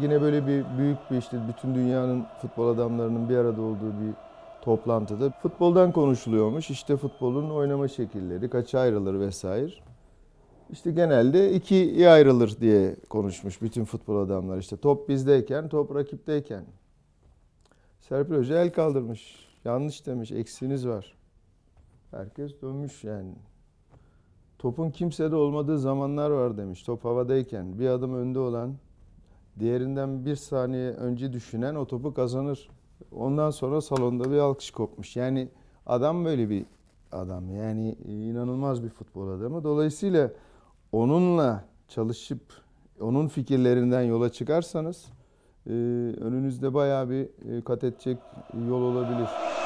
yine böyle bir büyük bir işte bütün dünyanın futbol adamlarının bir arada olduğu bir toplantıda futboldan konuşuluyormuş. İşte futbolun oynama şekilleri, kaç ayrılır vesaire. İşte genelde ikiye ayrılır diye konuşmuş bütün futbol adamlar. İşte top bizdeyken, top rakipteyken. Serpil Hoca el kaldırmış. Yanlış demiş, eksiniz var. Herkes dönmüş yani. Topun kimsede olmadığı zamanlar var demiş. Top havadayken bir adım önde olan diğerinden bir saniye önce düşünen o topu kazanır. Ondan sonra salonda bir alkış kopmuş. Yani adam böyle bir adam. Yani e, inanılmaz bir futbol adamı. Dolayısıyla onunla çalışıp onun fikirlerinden yola çıkarsanız e, önünüzde bayağı bir e, kat edecek yol olabilir.